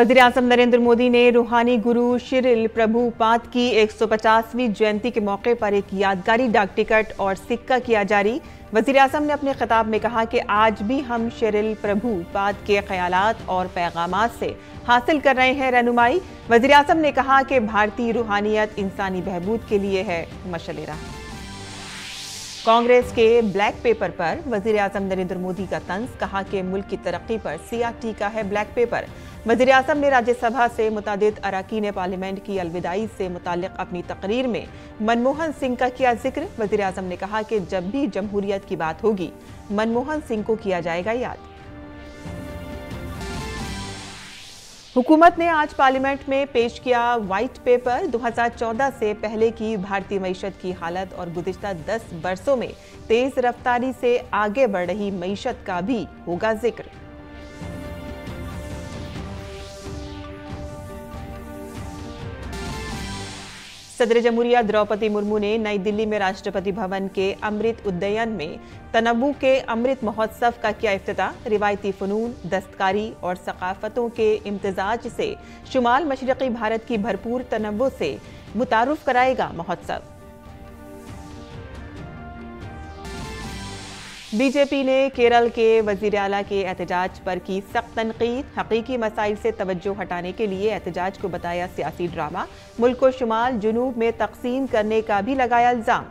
वजीर अजम नरेंद्र मोदी ने रूहानी गुरु प्रभु प्रभुपाद की 150वीं जयंती के मौके पर एक यादगारी डाक टिकट और सिक्का किया जारी वजीर अजम ने अपने खिताब में कहा कि आज भी हम प्रभु प्रभुपाद के ख्याल और पैगाम से हासिल कर रहे हैं रहनुमाई वजीर अजम ने कहा कि भारतीय रूहानियत इंसानी बहबूद के लिए है मशलेरा कांग्रेस के ब्लैक पेपर पर वजीर अजम नरेंद्र मोदी का तंज कहा कि मुल्क की तरक्की पर सिया टीका है ब्लैक पेपर वजीर अजम ने राज्यसभा से मुतद अरकान पार्लियामेंट की अलविदाई से मुतल अपनी तकरीर में मनमोहन सिंह का किया जिक्र वजीर अजम ने कहा कि जब भी जमहूरियत की बात होगी मनमोहन सिंह को किया जाएगा याद हुकूमत ने आज पार्लियामेंट में पेश किया वाइट पेपर 2014 से पहले की भारतीय मीशत की हालत और गुजशत 10 बरसों में तेज रफ्तारी से आगे बढ़ रही मीशत का भी होगा जिक्र सदर जमहूरिया द्रौपदी मुर्मू ने नई दिल्ली में राष्ट्रपति भवन के अमृत उद्यान में तनवु के अमृत महोत्सव का किया अफ्ताह रिवायती फ़नून दस्तकारी और सकाफ़तों के इम्तजाज से शुमाल मशरक़ी भारत की भरपूर तनवु से मुतारफ़ कराएगा महोत्सव बीजेपी ने केरल के वजीर अला के एहतजाज पर की सख्त तनकीद हकीकी मसाइल से तवज्जो हटाने के लिए एहतजाज को बताया सियासी ड्रामा मुल्क शुमाल जुनूब में तकसीम करने का भी लगाया इल्ज़ाम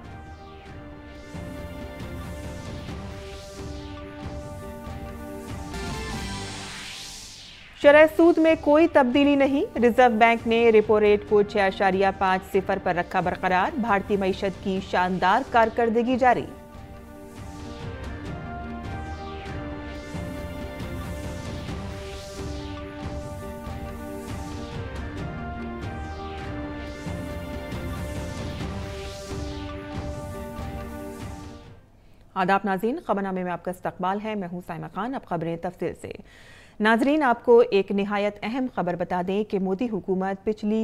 शरह सूद में कोई तब्दीली नहीं रिजर्व बैंक ने रेपो रेट को छह अशारिया पांच सिफर पर रखा बरकरार भारतीय मीशत की शानदार कारकर्दगी जारी आदाब नाजीन खबरनामे में आपका इस्तकबाल है मैं हूँ साइमा खान अब खबरें तफसील से नाजरीन आपको एक नहायत अहम खबर बता दें कि मोदी हुकूमत पिछली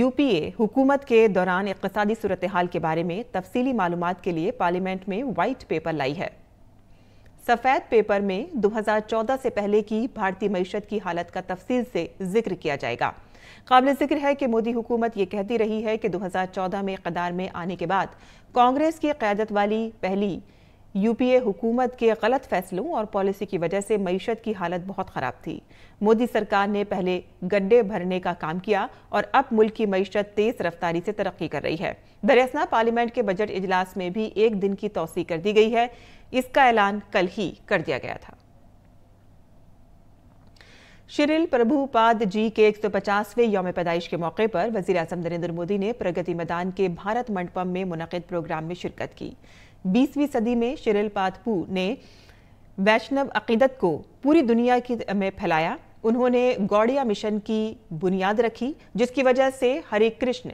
यूपीए हुकूमत के दौरान इकतदी सूरत हाल के बारे में तफसीली मालूम के लिए पार्लियामेंट में वाइट पेपर लाई है सफ़ेद पेपर में 2014 से पहले की भारतीय मीशत की हालत का तफसील से जिक्र किया जाएगा काबिल जिक्र है कि मोदी हुकूमत ये कहती रही है कि 2014 में कदार में आने के बाद कांग्रेस की क्यादत वाली पहली यूपीए हुकूमत के गलत फैसलों और पॉलिसी की वजह से मीशत की हालत बहुत ख़राब थी मोदी सरकार ने पहले गड्ढे भरने का काम किया और अब मुल्क की मीशत तेज़ रफ्तारी से तरक्की कर रही है दरअसना पार्लियामेंट के बजट इजलास में भी एक दिन की तोसी कर दी गई है इसका ऐलान कल ही कर दिया गया था श्रील प्रभुपाद जी के 150वें योम पैदाइश के मौके पर वजी अजम नरेंद्र मोदी ने प्रगति मैदान के भारत मंडपम में मुनद प्रोग्राम में शिरकत की बीसवीं सदी में श्रील पाथपू ने वैष्णव अकीदत को पूरी दुनिया की में फैलाया उन्होंने गौड़िया मिशन की बुनियाद रखी जिसकी वजह से हरे कृष्ण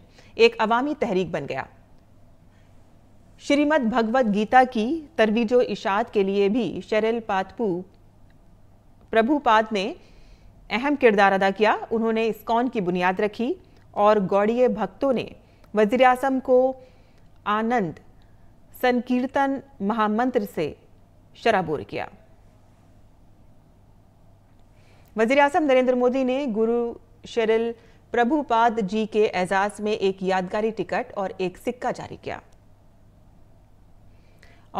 एक अवामी तहरीक बन गया श्रीमद भगवद गीता की तरवीजो इशात के लिए भी शरिल पाथपू प्रभुपाद ने अहम किरदार अदा किया उन्होंने इस्कॉन की बुनियाद रखी और गौड़ीय भक्तों ने वजीर अजम को आनंद संकीर्तन महामंत्र से शराबोर किया वजीर अजम नरेंद्र मोदी ने गुरु शरिल प्रभुपाद जी के एजाज में एक यादगारी टिकट और एक सिक्का जारी किया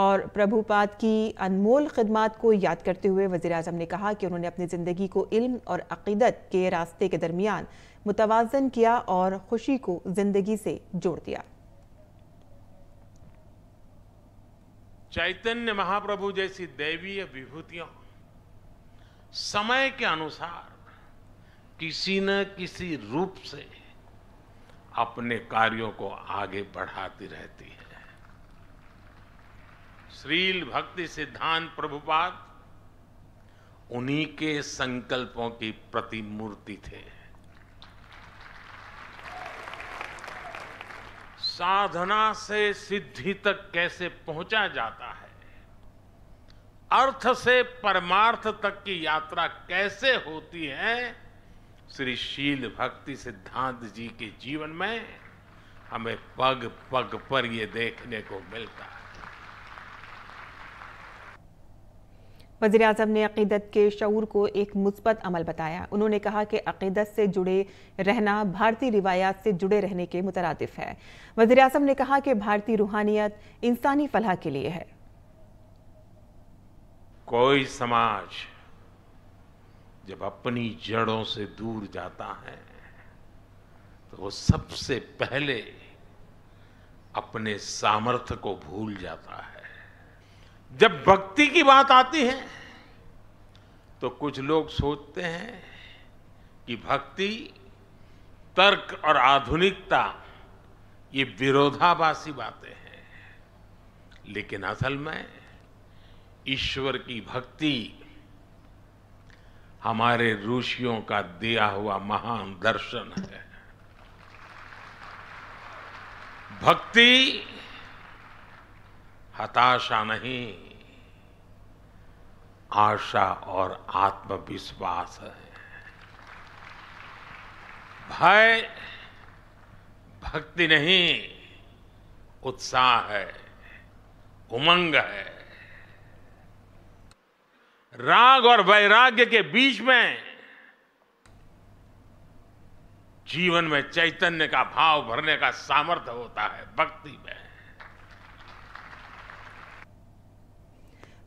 और प्रभुपाद की अनमोल खदमात को याद करते हुए वज़ी अजम ने कहा कि उन्होंने अपनी ज़िंदगी को इल्म और अकीदत के रास्ते के दरमियान मुतवाजन किया और खुशी को ज़िंदगी से जोड़ दिया चैतन्य महाप्रभु जैसी दैवीय विभूतियों समय के अनुसार किसी न किसी रूप से अपने कार्यों को आगे बढ़ाती रहती है श्रील भक्ति सिद्धांत प्रभुपाद उन्हीं के संकल्पों की प्रतिमूर्ति थे साधना से सिद्धि तक कैसे पहुंचा जाता है अर्थ से परमार्थ तक की यात्रा कैसे होती है श्री शील भक्ति सिद्धांत जी के जीवन में हमें पग पग पर ये देखने को मिलता है वजीर अजम ने अकीदत के शूर को एक मुस्बत अमल बताया उन्होंने कहा कि अकीदत से जुड़े रहना भारतीय रिवायात से जुड़े रहने के मुतरदफ है वजीर अजम ने कहा कि भारतीय रूहानियत इंसानी फलाह के लिए है कोई समाज जब अपनी जड़ों से दूर जाता है तो वो सबसे पहले अपने सामर्थ्य को भूल जाता है जब भक्ति की बात आती है तो कुछ लोग सोचते हैं कि भक्ति तर्क और आधुनिकता ये विरोधाभासी बातें हैं लेकिन असल में ईश्वर की भक्ति हमारे ऋषियों का दिया हुआ महान दर्शन है भक्ति हताशा नहीं आशा और आत्मविश्वास है भय भक्ति नहीं उत्साह है उमंग है राग और वैराग्य के बीच में जीवन में चैतन्य का भाव भरने का सामर्थ्य होता है भक्ति में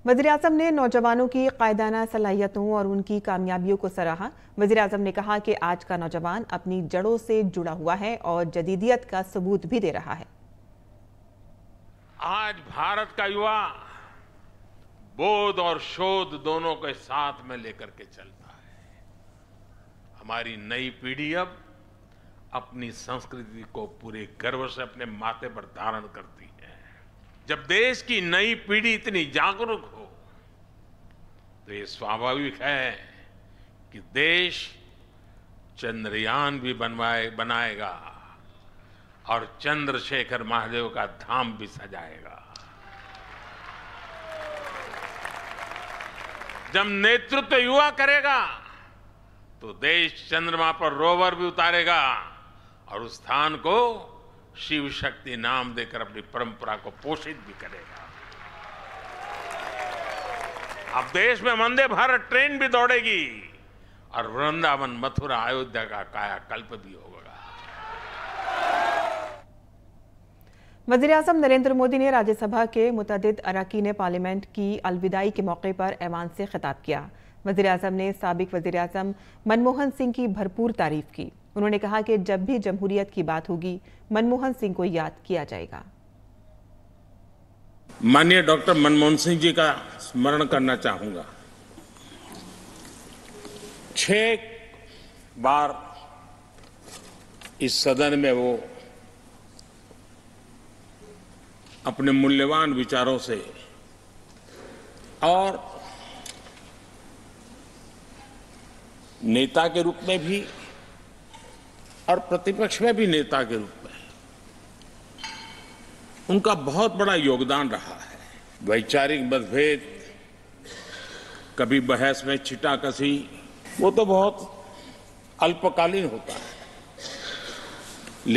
वजी अजम ने नौजवानों की कायदाना सलाहियतों और उनकी कामयाबियों को सराहा वजी अजम ने कहा कि आज का नौजवान अपनी जड़ों से जुड़ा हुआ है और जदीदियत का सबूत भी दे रहा है आज भारत का युवा बोध और शोध दोनों के साथ में लेकर के चलता है हमारी नई पीढ़ी अब अपनी संस्कृति को पूरे गर्व से अपने माथे पर धारण करती जब देश की नई पीढ़ी इतनी जागरूक हो तो ये स्वाभाविक है कि देश चंद्रयान भी बनवाए बनाएगा और चंद्रशेखर महादेव का धाम भी सजाएगा जब नेतृत्व युवा करेगा तो देश चंद्रमा पर रोवर भी उतारेगा और उस स्थान को शिव शक्ति नाम देकर अपनी परंपरा को पोषित भी करेगा अब देश में वंदे भारत ट्रेन भी दौड़ेगी और वृंदावन मथुरा अयोध्या का कायाकल्प भी होगा वजीर अजम नरेंद्र मोदी ने राज्यसभा के मुतद अरकान पार्लियामेंट की अलविदाई के मौके पर ऐवान से खिताब किया वजीर अजम ने सबक वजीर अजम मनमोहन सिंह की भरपूर तारीफ की उन्होंने कहा कि जब भी जमहूरियत की बात होगी मनमोहन सिंह को याद किया जाएगा माननीय डॉक्टर मनमोहन सिंह जी का स्मरण करना चाहूंगा छह बार इस सदन में वो अपने मूल्यवान विचारों से और नेता के रूप में भी और प्रतिपक्ष में भी नेता के रूप में उनका बहुत बड़ा योगदान रहा है वैचारिक मतभेद कभी बहस में छिटा कसी वो तो बहुत अल्पकालीन होता है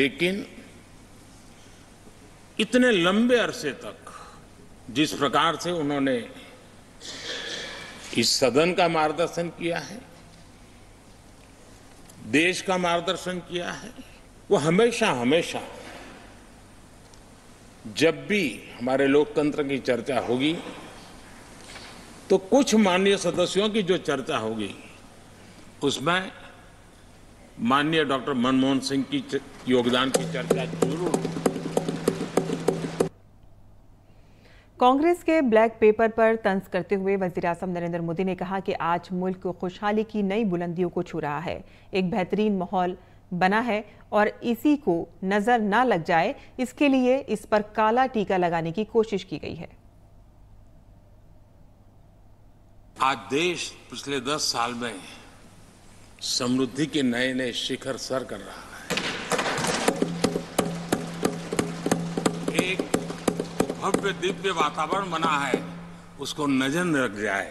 लेकिन इतने लंबे अरसे तक जिस प्रकार से उन्होंने इस सदन का मार्गदर्शन किया है देश का मार्गदर्शन किया है वो हमेशा हमेशा जब भी हमारे लोकतंत्र की चर्चा होगी तो कुछ माननीय सदस्यों की जो चर्चा होगी उसमें माननीय डॉक्टर मनमोहन सिंह की योगदान की चर्चा जरूर होगी कांग्रेस के ब्लैक पेपर पर तंज करते हुए वजीर अजम नरेंद्र मोदी ने कहा कि आज मुल्क को खुशहाली की नई बुलंदियों को छू रहा है एक बेहतरीन माहौल बना है और इसी को नजर ना लग जाए इसके लिए इस पर काला टीका लगाने की कोशिश की गई है आज देश पिछले दस साल में समृद्धि के नए नए शिखर सर कर रहा है भव्य दिव्य वातावरण बना है उसको नजर न रख जाए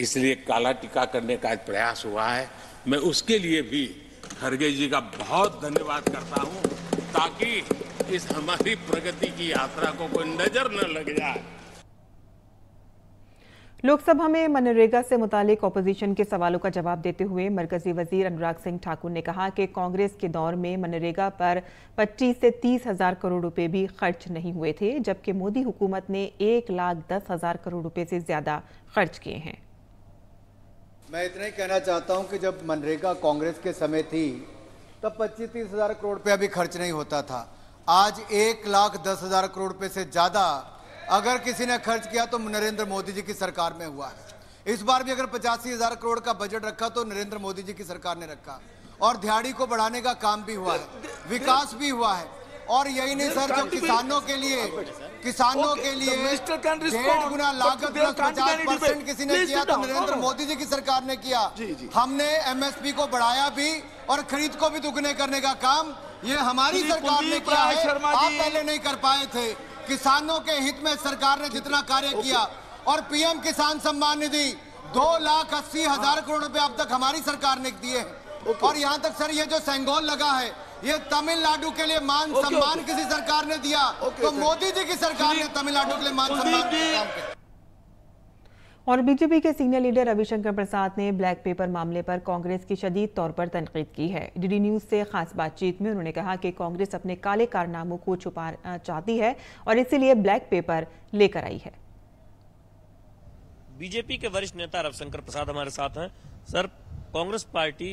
इसलिए काला टीका करने का प्रयास हुआ है मैं उसके लिए भी खड़गे जी का बहुत धन्यवाद करता हूँ ताकि इस हमारी प्रगति की यात्रा को कोई नजर न लग जाए लोकसभा में मनरेगा से मुतालिक अपोजिशन के सवालों का जवाब देते हुए मरकजी वजीर अनुराग सिंह ठाकुर ने कहा कि कांग्रेस के दौर में मनरेगा पर 25 से तीस हजार करोड़ रुपए भी खर्च नहीं हुए थे जबकि मोदी हुकूमत ने एक लाख दस हजार करोड़ रुपए से ज्यादा खर्च किए हैं मैं इतना ही कहना चाहता हूं कि जब मनरेगा कांग्रेस के समय थी तब पच्चीस तीस हजार करोड़ रुपया भी खर्च नहीं होता था आज एक लाख दस हजार करोड़ रूपए से ज्यादा अगर किसी ने खर्च किया तो नरेंद्र मोदी जी की सरकार में हुआ है इस बार भी अगर पचासी हजार करोड़ का बजट रखा तो नरेंद्र मोदी जी की सरकार ने रखा और दिहाड़ी को बढ़ाने का काम भी हुआ है विकास भी हुआ है और यही नहीं सर जो किसानों के लिए किसानों के तो लिए डेढ़ गुना तो लागत पचास परसेंट किसी ने किया तो नरेंद्र मोदी जी की सरकार ने किया हमने एमएसपी को बढ़ाया भी और खरीद को भी दुगने करने का काम ये हमारी सरकार ने किया है आप पहले नहीं कर पाए थे किसानों के हित में सरकार ने जितना कार्य किया और पीएम किसान सम्मान निधि दो लाख अस्सी हजार करोड़ रुपए अब तक हमारी सरकार ने दिए हैं और यहाँ तक सर ये जो सेंगोल लगा है ये तमिलनाडु के लिए मान सम्मान किसी सरकार ने दिया तो मोदी जी की सरकार ने तमिलनाडु के लिए मान सम्मान और बीजेपी के सीनियर लीडर रविशंकर प्रसाद ने ब्लैक पेपर मामले पर कांग्रेस की शदीद तौर पर तनकीद की है डीडी न्यूज से खास बातचीत में उन्होंने कहा कि कांग्रेस अपने काले कारनामों को छुपाना चाहती है और इसीलिए ब्लैक पेपर लेकर आई है बीजेपी के वरिष्ठ नेता रविशंकर प्रसाद हमारे साथ हैं sir Congress party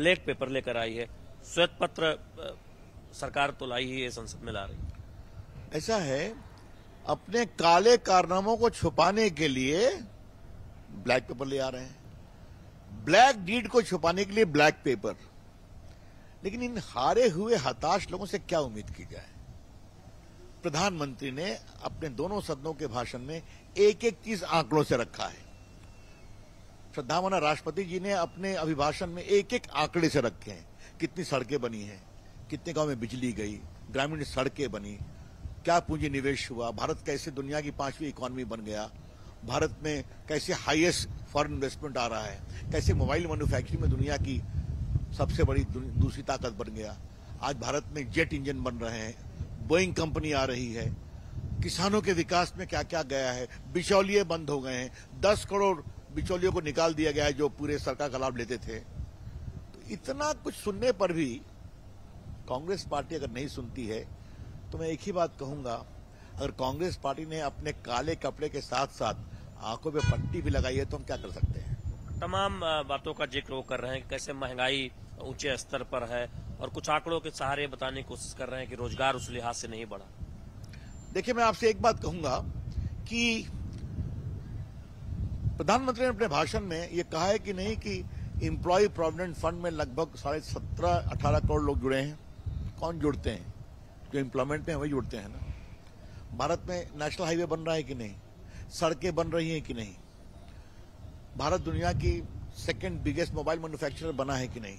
black paper लेकर आई है श्वेत पत्र सरकार तो लाई ही है संसद में ला रही है ऐसा है अपने काले कारनामों को छुपाने के लिए ब्लैक पेपर ले आ रहे हैं ब्लैक डीड को छुपाने के लिए ब्लैक पेपर लेकिन इन हारे हुए हताश लोगों से क्या उम्मीद की जाए प्रधानमंत्री ने अपने दोनों सदनों के भाषण में एक एक चीज आंकड़ों से रखा है श्रद्धावना राष्ट्रपति जी ने अपने अभिभाषण में एक एक आंकड़े से रखे हैं कितनी सड़कें बनी हैं कितने गांव में बिजली गई ग्रामीण सड़कें बनी क्या पूंजी निवेश हुआ भारत कैसे दुनिया की पांचवी इकोनॉमी बन गया भारत में कैसे हाईएस्ट फॉरेन इन्वेस्टमेंट आ रहा है कैसे मोबाइल मैन्युफैक्चरिंग में दुनिया की सबसे बड़ी दूसरी ताकत बन गया आज भारत में जेट इंजन बन रहे हैं बोइंग कंपनी आ रही है किसानों के विकास में क्या क्या गया है बिचौलिए बंद हो गए हैं दस करोड़ बिचौलियों को निकाल दिया गया है जो पूरे सरकार का लाभ लेते थे तो इतना कुछ सुनने पर भी कांग्रेस पार्टी अगर नहीं सुनती है तो मैं एक ही बात कहूंगा अगर कांग्रेस पार्टी ने अपने काले कपड़े के साथ साथ आंखों पे पट्टी भी लगाई है तो हम क्या कर सकते हैं तमाम बातों का जिक्र वो कर रहे हैं कैसे महंगाई ऊंचे स्तर पर है और कुछ आंकड़ों के सहारे बताने की कोशिश कर रहे हैं कि रोजगार उस लिहाज से नहीं बढ़ा देखिए मैं आपसे एक बात कहूंगा कि प्रधानमंत्री ने अपने भाषण में ये कहा है कि नहीं कि इम्प्लॉय प्रोविडेंट फंड में लगभग साढ़े सत्रह अठारह करोड़ लोग जुड़े हैं कौन जुड़ते हैं जो एम्प्लॉयमेंट में हमें जुड़ते हैं ना भारत में नेशनल हाईवे बन रहा है कि नहीं सड़कें बन रही हैं कि नहीं भारत दुनिया की सेकेंड बिगेस्ट मोबाइल मैन्युफैक्चरर बना है कि नहीं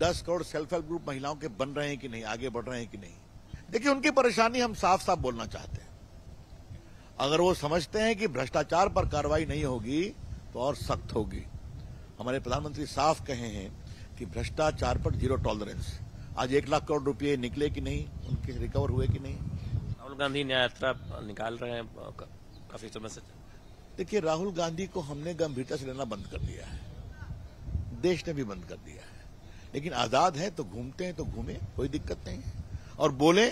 दस करोड़ सेल्फ हेल्प ग्रुप महिलाओं के बन रहे हैं कि नहीं आगे बढ़ रहे हैं कि नहीं देखिए उनकी परेशानी हम साफ साफ बोलना चाहते हैं अगर वो समझते हैं कि भ्रष्टाचार पर कार्रवाई नहीं होगी तो और सख्त होगी हमारे प्रधानमंत्री साफ कहे हैं कि भ्रष्टाचार पर जीरो टॉलरेंस आज एक लाख करोड़ रुपए निकले कि नहीं उनके रिकवर हुए कि नहीं राहुल गांधी न्याय यात्रा निकाल रहे हैं काफी समय तो से देखिए राहुल गांधी को हमने गंभीरता से लेना बंद कर दिया है देश ने भी बंद कर दिया है लेकिन आजाद है तो घूमते हैं तो घूमे कोई दिक्कत नहीं है और बोले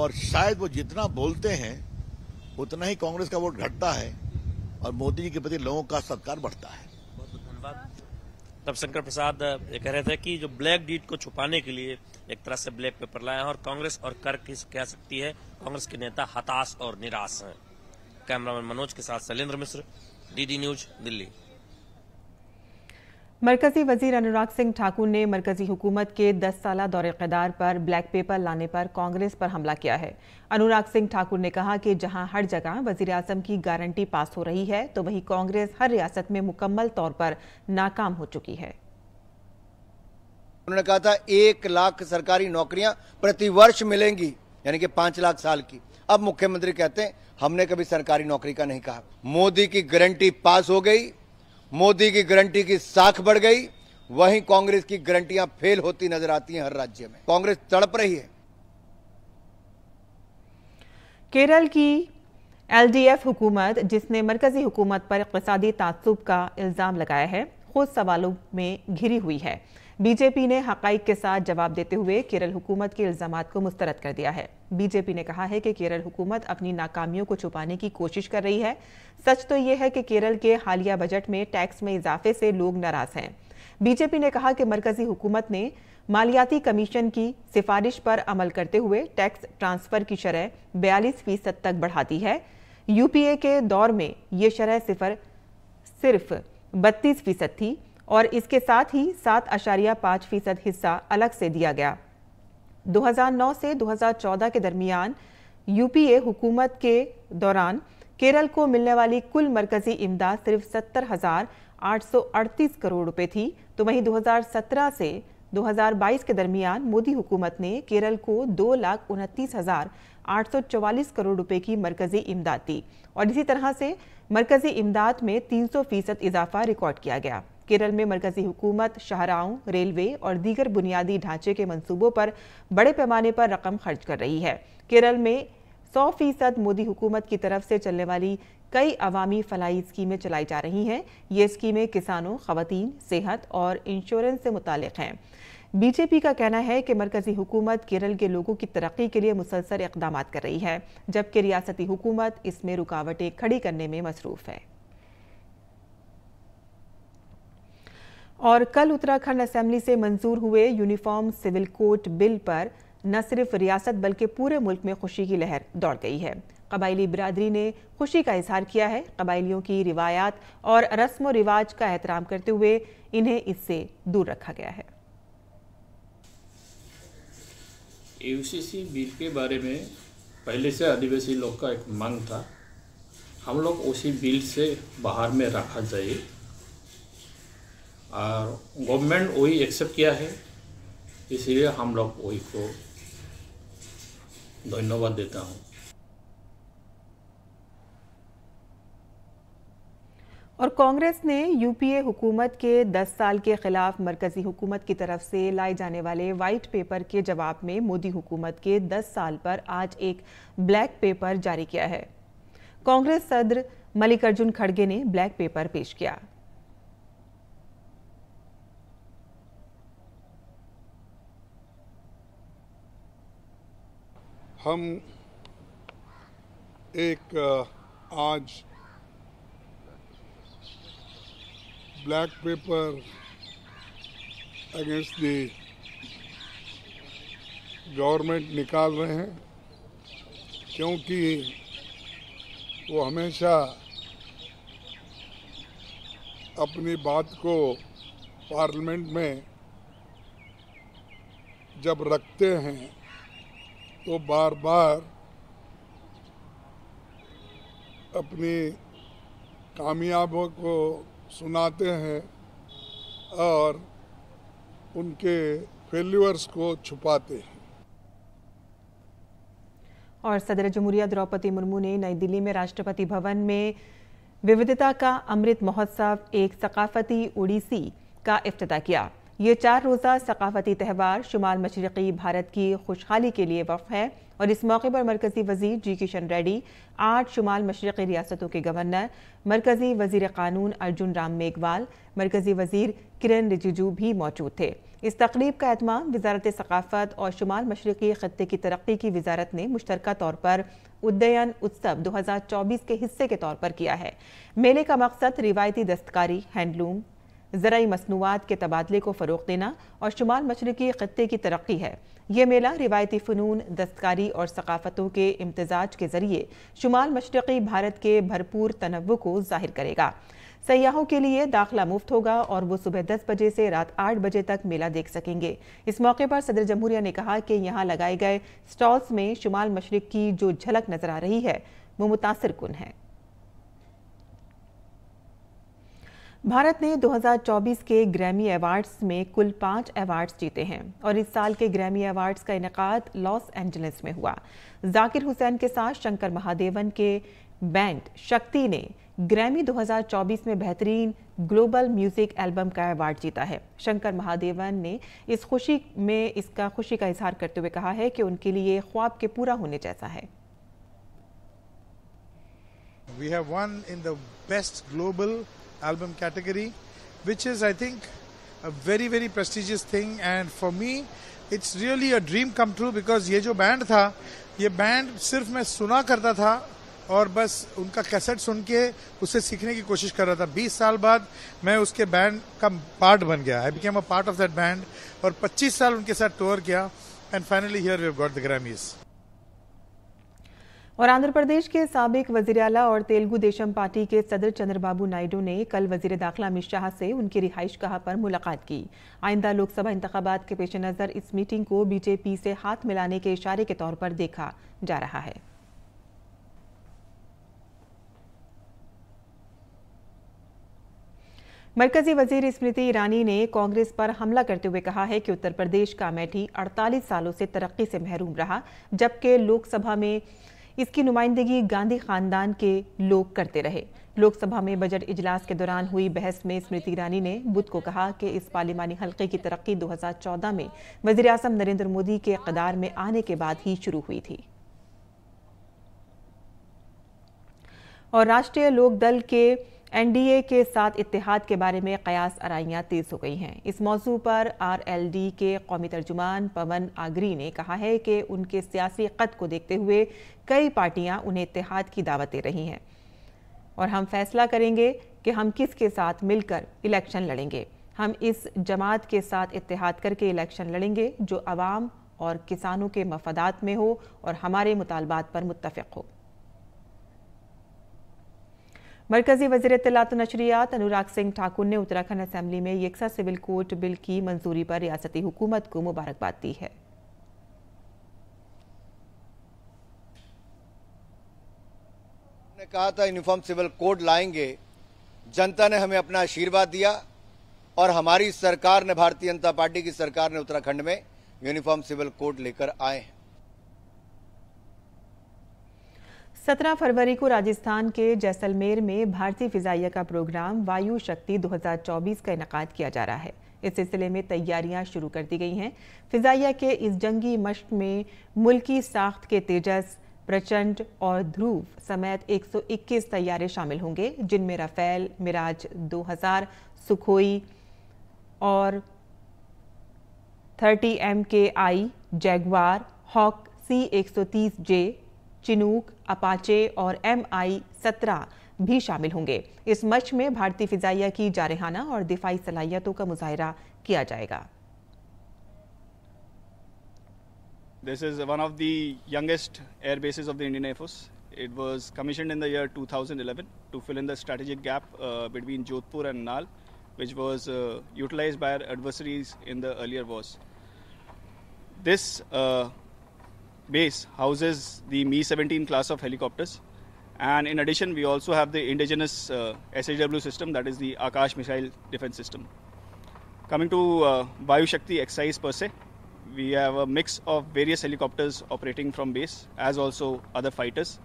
और शायद वो जितना बोलते हैं उतना ही कांग्रेस का वोट घटता है और मोदी जी के प्रति लोगों का सत्कार बढ़ता है बहुत बहुत धन्यवाद रविशंकर प्रसाद ये कह रहे थे कि जो ब्लैक डीट को छुपाने के लिए एक तरह से ब्लैक पेपर लाया है और कांग्रेस और कर कह सकती है कांग्रेस के नेता हताश और निराश हैं कैमरामैन मनोज के साथ शैलेंद्र मिश्र डीडी न्यूज दिल्ली मरकजी वजीर अनुराग सिंह ठाकुर ने मरकजी हुकूमत के 10 साल दौरे कदार पर ब्लैक पेपर लाने पर कांग्रेस पर हमला किया है अनुराग सिंह ठाकुर ने कहा कि जहां हर जगह वजीर अजम की गारंटी पास हो रही है तो वहीं कांग्रेस हर रियासत में मुकम्मल तौर पर नाकाम हो चुकी है उन्होंने कहा था एक लाख सरकारी नौकरियां प्रतिवर्ष मिलेंगी यानी कि पांच लाख साल की अब मुख्यमंत्री कहते हैं हमने कभी सरकारी नौकरी का नहीं कहा मोदी की गारंटी पास हो गई मोदी की गारंटी की साख बढ़ गई वहीं कांग्रेस की गारंटियां फेल होती नजर आती हैं हर राज्य में कांग्रेस तड़प रही है केरल की एलडीएफ हुकूमत जिसने मरकजी हुकूमत पर इकतदी तासुब का इल्ज़ाम लगाया है खुद सवालों में घिरी हुई है बीजेपी ने हकाइक के साथ जवाब देते हुए केरल हुकूमत के इल्जाम को मुस्तरद कर दिया है बीजेपी ने कहा है कि केरल हुकूमत अपनी नाकामियों को छुपाने की कोशिश कर रही है सच तो यह है कि केरल के हालिया बजट में टैक्स में इजाफे से लोग नाराज हैं बीजेपी ने कहा कि मरकजी हुकूमत ने मालियाती कमीशन की सिफारिश पर अमल करते हुए टैक्स ट्रांसफर की शरह बयालीस फीसद तक बढ़ा दी है यूपीए के दौर में ये शरह सिफर सिर्फ बत्तीस फीसद थी और इसके साथ ही सात अशारिया पाँच फीसद हिस्सा अलग से दिया गया 2009 से 2014 के दरमियान यूपीए हुकूमत के दौरान केरल को मिलने वाली कुल मरकजी इमदाद सिर्फ सत्तर हजार आठ सौ अड़तीस करोड़ रुपए थी तो वहीं 2017 से 2022 के दरमियान मोदी हुकूमत ने केरल को दो लाख उनतीस हजार आठ सौ चौवालीस करोड़ रुपए की मरकजी इमदाद दी और इसी तरह से मरकजी इमदाद में 300 फीसद इजाफा रिकॉर्ड किया गया केरल में मरकजी हुकूमत शाहराओं रेलवे और दीगर बुनियादी ढांचे के मंसूबों पर बड़े पैमाने पर रकम खर्च कर रही है केरल में सौ फीसद मोदी हुकूमत की तरफ से चलने वाली कई अवामी फलाई स्कीमें चलाई जा रही हैं ये स्कीमें किसानों खातन सेहत और इंश्योरेंस से मुतल हैं बीजेपी का कहना है कि मरकजी हुकूमत केरल के लोगों की तरक्की के लिए मुसलसल इकदाम कर रही है जबकि रियासती हुकूमत इसमें रुकावटें खड़ी करने में मसरूफ़ है और कल उत्तराखंड असेंबली से मंजूर हुए यूनिफॉर्म सिविल कोड बिल पर न सिर्फ रियासत बल्कि पूरे मुल्क में खुशी की लहर दौड़ गई है कबायली बिरादरी ने खुशी का इजहार किया है कबायलियों की रिवायात और रस्म व रिवाज का एहतराम करते हुए इन्हें इससे दूर रखा गया है यूसीसी बिल के बारे में पहले से आदिवासी लोग का एक मांग था हम लोग उसी बिल से बाहर में रखा जाए और गवर्नमेंट वही एक्सेप्ट किया है इसलिए हम लोग वही को धन्यवाद देता हूँ और कांग्रेस ने यूपीए हुकूमत के 10 साल के खिलाफ मरकजी हुकूमत की तरफ से लाए जाने वाले वाइट पेपर के जवाब में मोदी हुकूमत के 10 साल पर आज एक ब्लैक पेपर जारी किया है कांग्रेस सदर मल्लिकार्जुन खड़गे ने ब्लैक पेपर पेश किया हम एक आज black paper against the government निकाल रहे हैं क्योंकि वो हमेशा अपनी बात को पार्लियामेंट में जब रखते हैं तो बार बार अपनी कामयाबों को सुनाते हैं और उनके फेल्यूअर्स को छुपाते हैं और सदर जमहूरिया द्रौपदी मुर्मू ने नई दिल्ली में राष्ट्रपति भवन में विविधता का अमृत महोत्सव एक सकाफती ओडिसी का अफ्ताह किया ये चार रोज़ा सकाफती त्यौहार शुमाल मशरक़ी भारत की खुशहाली के लिए वक्फ है और इस मौके पर मरकज़ी वजीर जी किशन रेड्डी आठ शुमाल मशरक़ी रियासतों के गवर्नर मरकज़ी वजीर कानून अर्जुन राम मेघवाल मरकज़ी वजीर किरण रिजिजू भी मौजूद थे इस तकरीब का अहतमाम वजारत सकाफत और शुमाल मशरक़ी ख़त्े की तरक्की की वजारत ने मुश्तर तौर पर उद्दयन उत्सव 2024 के हिस्से के तौर पर किया है मेले का मकसद रिवायती दस्तकारी हैंडलूम ज़रूरी मसनूआत के तबादले को फ़रोग देना और शुमाल मशरक़ी ख़त्े की तरक्की है ये मेला रिवायती फ़नून दस्तकारी और सकाफ़तों के इम्तजाज के ज़रिए शुमाल मशरक़ी भारत के भरपूर तनवु को ज़ाहिर करेगा सयाहों के लिए दाखिला मुफ्त होगा और वो सुबह दस बजे से रात आठ बजे तक मेला देख सकेंगे इस मौके पर सदर जमहूरिया ने कहा कि यहाँ लगाए गए स्टॉल्स में शुमाल मशरक़ की जो झलक नज़र आ रही है वो मुतासर कन है भारत ने 2024 के ग्रैमी अवार्ड्स में कुल पाँच अवार्ड्स जीते हैं और इस साल के ग्रैमी अवार्ड्स का इनका लॉस एंजलिस में हुआ जाकिर हुसैन के साथ शंकर महादेवन के बैंड शक्ति ने ग्रैमी 2024 में बेहतरीन ग्लोबल म्यूजिक एल्बम का अवार्ड जीता है शंकर महादेवन ने इस खुशी में इसका खुशी का इजहार करते हुए कहा है कि उनके लिए ख्वाब के पूरा होने जैसा है We have won in the best global album category, which is, I think, a very very prestigious thing. And for me, it's really a dream come true because ये जो बैंड था ये बैंड सिर्फ मैं सुना करता था और बस उनका कैसेट सुन के उसे सीखने की कोशिश कर रहा था 20 साल बाद मैं उसके बैंड का पार्ट बन गया I became a part of that band और 25 साल उनके साथ टूर किया and finally here we got the Grammys और आंध्र प्रदेश के सबक वजी अला और तेलुगु देशम पार्टी के सदर चंद्रबाबू नायडू ने कल वजीर दाखिला अमित शाह से उनकी रिहाइश कहा पर मुलाकात की आइंदा लोकसभा इंतबात के पेश नज़र इस मीटिंग को बीजेपी से हाथ मिलाने के इशारे के तौर पर देखा जा रहा है मरकजी वजीर स्मृति ईरानी ने कांग्रेस पर हमला करते हुए कहा है कि उत्तर प्रदेश का अमेठी 48 सालों से तरक्की से महरूम रहा जबकि लोकसभा में इसकी नुमाइंदगी गांधी खानदान के लोग करते रहे लोकसभा में बजट इजलास के दौरान हुई बहस में स्मृति ईरानी ने बुध को कहा कि इस पार्लिमानी हलके की तरक्की 2014 में वजीर अजम नरेंद्र मोदी के कदार में आने के बाद ही शुरू हुई थी और राष्ट्रीय लोकदल के एनडीए के साथ इतिहाद के बारे में कयास आरइयाँ तेज़ हो गई हैं इस मौजू पर आरएलडी के कौमी तर्जुमान पवन आगरी ने कहा है कि उनके सियासी कद को देखते हुए कई पार्टियाँ उन्हें इतिहाद की दावत दे रही हैं और हम फैसला करेंगे कि हम किस के साथ मिलकर इलेक्शन लड़ेंगे हम इस जमात के साथ इतिहाद करके इलेक्शन लड़ेंगे जो आवाम और किसानों के मफदात में हो और हमारे मुतालबात पर मुतफ़ हो मरकजी वजीर तलात नशरियात अनुराग सिंह ठाकुर ने उत्तराखंड असम्बली में यकसा सिविल कोर्ट बिल की मंजूरी पर रियासती हुकूमत को मुबारकबाद दी है कहा था यूनिफॉर्म सिविल कोड लाएंगे जनता ने हमें अपना आशीर्वाद दिया और हमारी सरकार ने भारतीय जनता पार्टी की सरकार ने उत्तराखंड में यूनिफॉर्म सिविल कोड लेकर आए हैं सत्रह फरवरी को राजस्थान के जैसलमेर में भारतीय फिजाइया का प्रोग्राम वायु शक्ति 2024 का इनका किया जा रहा है इस सिलसिले में तैयारियां शुरू कर दी गई हैं फिजाइया के इस जंगी मश्क में मुल्की साख्त के तेजस प्रचंड और ध्रुव समेत 121 तैयारे शामिल होंगे जिनमें राफेल मिराज 2000 सुखोई और 30 एम के आई जैगवार हॉक सी एक जे चिनूक अपाचे और एम आई सत्रह भी शामिल होंगे इस मच में भारतीय फिजाइया की जारहाना और दिफाई सलाहियतों का मुजाहरा किया जाएगा This is one of the youngest air bases of the Indian Air Force. It was commissioned in the year 2011 to fill in the strategic gap uh, between Jodhpur and Nal, which was uh, utilized by our adversaries in the earlier wars. This uh, base houses the Mi 17 class of helicopters. And in addition, we also have the indigenous uh, SHW system, that is the Akash missile defense system. Coming to uh, Vayu Shakti exercise per se, we have a mix of various helicopters operating from base, as also other fighters.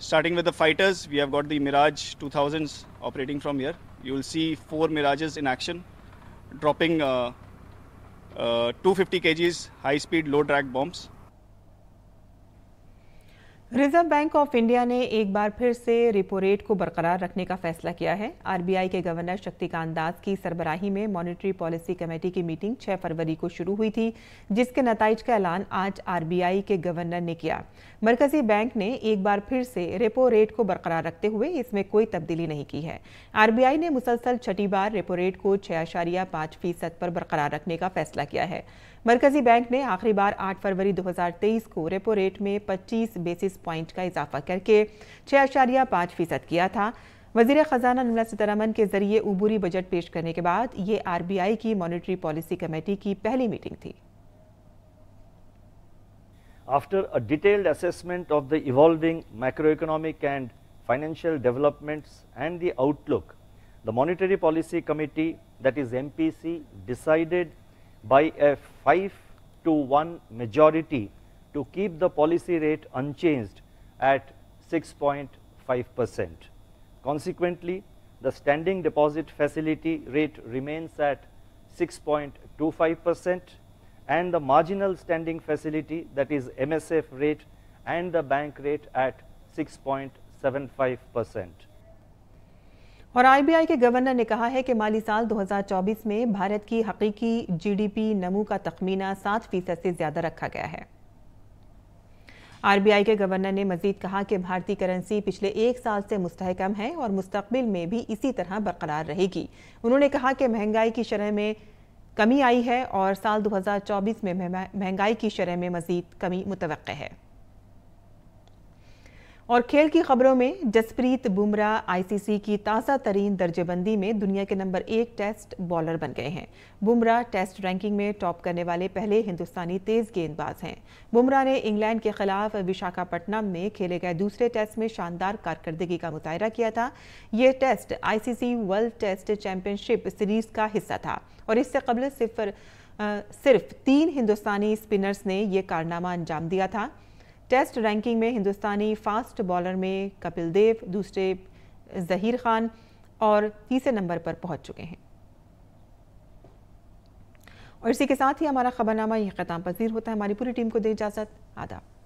Starting with the fighters, we have got the Mirage 2000s operating from here. You will see four Mirages in action, dropping uh, uh, 250 kgs high-speed low-drag bombs. Reserve Bank of India ने एक बार फिर से repo rate को बरकरार रखने का फैसला किया है आरबीआई के गवर्नर शक्तिकांत दास की सरबराही में मॉनेटरी पॉलिसी कमेटी की मीटिंग 6 फरवरी को शुरू हुई थी जिसके नतज का ऐलान आज आरबीआई के गवर्नर ने किया मरकजी बैंक ने एक बार फिर से रेपो रेट को बरकरार रखते हुए इसमें कोई तब्दीली नहीं की है आरबीआई ने मुसलसल छठी बार रेपो रेट को छह पर बरकरार रखने का फैसला किया है मरकजी बैंक ने आखिरी बार 8 फरवरी 2023 को रेपो रेट में 25 बेसिस पॉइंट का इजाफा करके छः अशारिया पाँच फीसद किया था वजीर ख़जाना निर्मला सीतारमन के जरिए उबूरी बजट पेश करने के बाद ये आरबीआई की मॉनिटरी पॉलिसी कमेटी की पहली मीटिंग थी After a detailed assessment of the evolving macroeconomic and financial developments and the outlook, the Monetary Policy Committee, that is MPC, decided by a 5 to 1 majority to keep the policy rate unchanged at 6.5 percent. Consequently, the standing deposit facility rate remains at 6.25 percent and the marginal standing facility that is MSF rate and the bank rate at 6.75 percent. और IBI के governor ने कहा है कि माली साल 2024 में भारत की हकीकी जीडीपी नमू का तखमीना सात फीसद से ज्यादा रखा गया है आरबीआई के गवर्नर ने मजीद कहा कि भारतीय करेंसी पिछले एक साल से मुस्तकम है और मुस्तबिल में भी इसी तरह बरकरार रहेगी उन्होंने कहा कि महंगाई की शरह में कमी आई है और साल 2024 में महंगाई की शरह में मजीद कमी मुतव है और खेल की खबरों में जसप्रीत बुमराह आईसीसी की ताज़ा तरीन दर्जेबंदी में दुनिया के नंबर एक टेस्ट बॉलर बन गए हैं बुमराह टेस्ट रैंकिंग में टॉप करने वाले पहले हिंदुस्तानी तेज़ गेंदबाज हैं बुमराह ने इंग्लैंड के खिलाफ विशाखापट्टनम में खेले गए दूसरे टेस्ट में शानदार कारकर्दगी का मुताहरा किया था ये टेस्ट आई वर्ल्ड टेस्ट चैम्पियनशिप सीरीज का हिस्सा था और इससे कबल सिर्फ सिर्फ तीन हिंदुस्तानी स्पिनर्स ने यह कारनामा अंजाम दिया था टेस्ट रैंकिंग में हिंदुस्तानी फास्ट बॉलर में कपिल देव दूसरे जहीर खान और तीसरे नंबर पर पहुंच चुके हैं और इसी के साथ ही हमारा खबरनामा यह खतम पजीर होता है हमारी पूरी टीम को दे इजाज़त आदाब